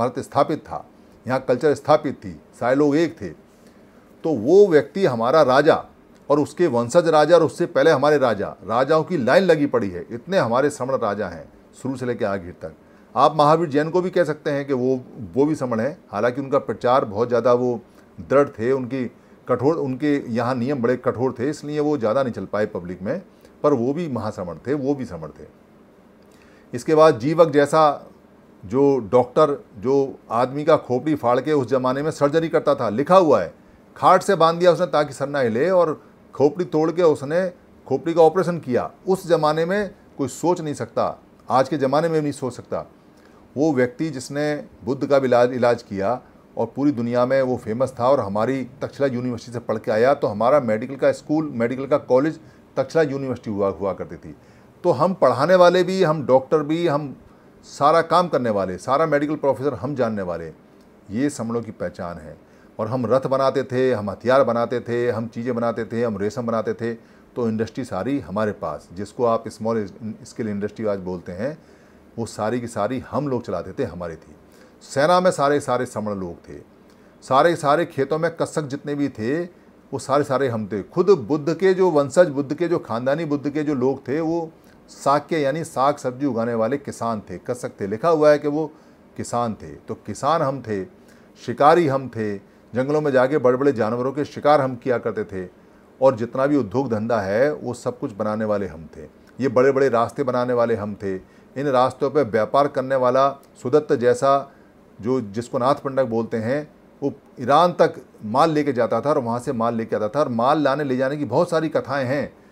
भारत स्थापित था यहाँ कल्चर स्थापित थी सारे लोग एक थे तो वो व्यक्ति हमारा राजा और उसके वंशज राजा और उससे पहले हमारे राजा राजाओं की लाइन लगी पड़ी है इतने हमारे समण राजा हैं शुरू से लेकर आगे तक आप महावीर जैन को भी कह सकते हैं कि वो वो भी श्रमण हैं हालांकि उनका प्रचार बहुत ज़्यादा वो दृढ़ थे उनकी कठोर उनके यहाँ नियम बड़े कठोर थे इसलिए वो ज़्यादा नहीं चल पाए पब्लिक में पर वो भी महाश्रमण थे वो भी श्रमण थे इसके बाद जीवक जैसा जो डॉक्टर जो आदमी का खोपड़ी फाड़ के उस ज़माने में सर्जरी करता था लिखा हुआ है खाट से बांध दिया उसने ताकि सर ना हिले और खोपड़ी तोड़ के उसने खोपड़ी का ऑपरेशन किया उस ज़माने में कोई सोच नहीं सकता आज के ज़माने में भी नहीं सोच सकता वो व्यक्ति जिसने बुद्ध का इलाज इलाज किया और पूरी दुनिया में वो फेमस था और हमारी तक्षला यूनिवर्सिटी से पढ़ के आया तो हमारा मेडिकल का स्कूल मेडिकल का कॉलेज तक्षला यूनिवर्सिटी हुआ हुआ करती थी तो हम पढ़ाने वाले भी हम डॉक्टर भी हम सारा काम करने वाले सारा मेडिकल प्रोफेसर हम जानने वाले ये समणों की पहचान है और हम रथ बनाते थे हम हथियार बनाते थे हम चीज़ें बनाते थे हम रेशम बनाते थे तो इंडस्ट्री सारी हमारे पास जिसको आप स्मॉल स्केल इंडस्ट्री आज बोलते हैं वो सारी की सारी हम लोग चलाते थे हमारी थी सेना में सारे सारे समण लोग थे सारे सारे खेतों में कसक जितने भी थे वो सारे सारे हम थे खुद बुद्ध के जो वंशज बुद्ध के जो खानदानी बुद्ध के जो लोग थे वो साक्य यानी साग सब्जी उगाने वाले किसान थे कसक थे लिखा हुआ है कि वो किसान थे तो किसान हम थे शिकारी हम थे जंगलों में जाके बड़े बड़े जानवरों के शिकार हम किया करते थे और जितना भी उद्योग धंधा है वो सब कुछ बनाने वाले हम थे ये बड़े बड़े रास्ते बनाने वाले हम थे इन रास्तों पर व्यापार करने वाला सुदत्त जैसा जो जिसको नाथ पंडक बोलते हैं वो ईरान तक माल लेके जाता था और वहाँ से माल लेके आता था और माल लाने ले जाने की बहुत सारी कथाएँ हैं